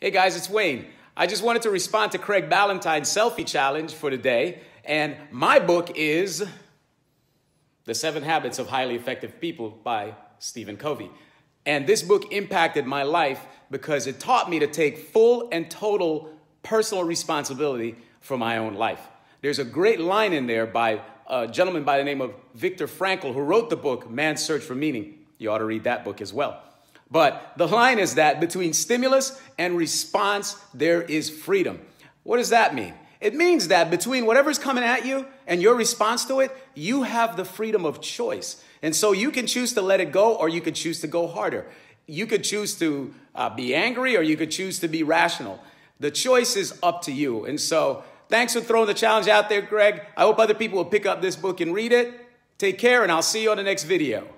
Hey guys, it's Wayne. I just wanted to respond to Craig Ballantyne's selfie challenge for today. And my book is The Seven Habits of Highly Effective People by Stephen Covey. And this book impacted my life because it taught me to take full and total personal responsibility for my own life. There's a great line in there by a gentleman by the name of Viktor Frankl, who wrote the book Man's Search for Meaning. You ought to read that book as well. But the line is that between stimulus and response, there is freedom. What does that mean? It means that between whatever's coming at you and your response to it, you have the freedom of choice. And so you can choose to let it go or you could choose to go harder. You could choose to uh, be angry or you could choose to be rational. The choice is up to you. And so thanks for throwing the challenge out there, Greg. I hope other people will pick up this book and read it. Take care, and I'll see you on the next video.